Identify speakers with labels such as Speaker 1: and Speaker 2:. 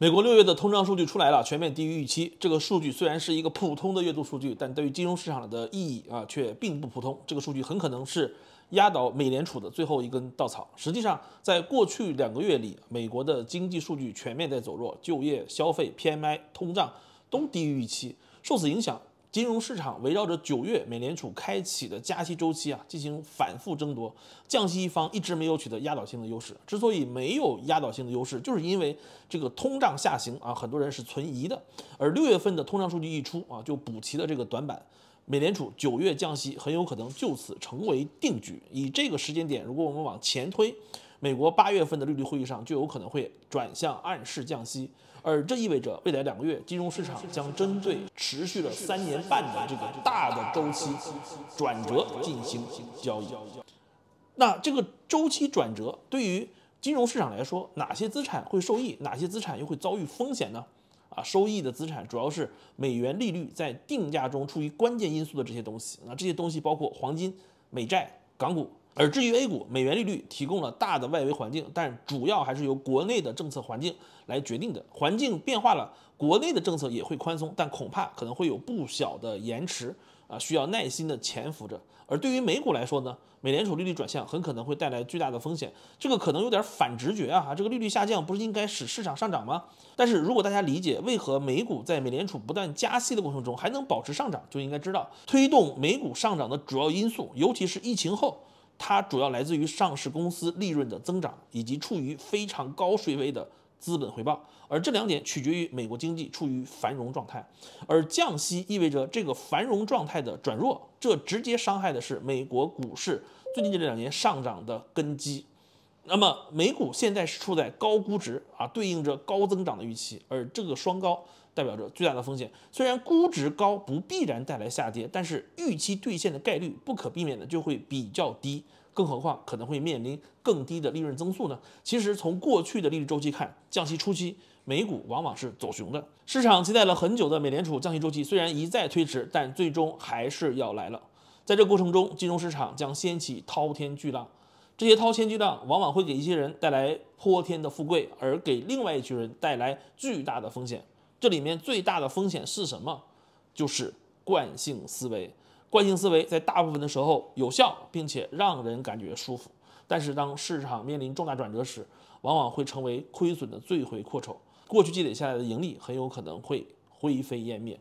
Speaker 1: 美国六月的通胀数据出来了，全面低于预期。这个数据虽然是一个普通的月度数据，但对于金融市场的意义啊，却并不普通。这个数据很可能是压倒美联储的最后一根稻草。实际上，在过去两个月里，美国的经济数据全面在走弱，就业、消费、PMI、通胀都低于预期。受此影响。金融市场围绕着九月美联储开启的加息周期啊进行反复争夺，降息一方一直没有取得压倒性的优势。之所以没有压倒性的优势，就是因为这个通胀下行啊，很多人是存疑的。而六月份的通胀数据一出啊，就补齐了这个短板。美联储九月降息很有可能就此成为定局。以这个时间点，如果我们往前推。美国八月份的利率会议上就有可能会转向暗示降息，而这意味着未来两个月金融市场将针对持续了三年半的这个大的周期转折进行交易。那这个周期转折对于金融市场来说，哪些资产会受益，哪些资产又会遭遇风险呢？啊，收益的资产主要是美元利率在定价中处于关键因素的这些东西。那这些东西包括黄金、美债、港股。而至于 A 股，美元利率提供了大的外围环境，但主要还是由国内的政策环境来决定的。环境变化了，国内的政策也会宽松，但恐怕可能会有不小的延迟啊，需要耐心的潜伏着。而对于美股来说呢，美联储利率转向很可能会带来巨大的风险，这个可能有点反直觉啊！哈，这个利率下降不是应该使市场上涨吗？但是如果大家理解为何美股在美联储不断加息的过程中还能保持上涨，就应该知道推动美股上涨的主要因素，尤其是疫情后。它主要来自于上市公司利润的增长，以及处于非常高税位的资本回报，而这两点取决于美国经济处于繁荣状态，而降息意味着这个繁荣状态的转弱，这直接伤害的是美国股市最近这两年上涨的根基。那么美股现在是处在高估值啊，对应着高增长的预期，而这个双高代表着巨大的风险。虽然估值高不必然带来下跌，但是预期兑现的概率不可避免的就会比较低，更何况可能会面临更低的利润增速呢？其实从过去的利率周期看，降息初期美股往往是走熊的。市场期待了很久的美联储降息周期虽然一再推迟，但最终还是要来了。在这过程中，金融市场将掀起滔天巨浪。这些掏钱巨账往往会给一些人带来泼天的富贵，而给另外一群人带来巨大的风险。这里面最大的风险是什么？就是惯性思维。惯性思维在大部分的时候有效，并且让人感觉舒服。但是当市场面临重大转折时，往往会成为亏损的罪魁祸首。过去积累下来的盈利，很有可能会灰飞烟灭。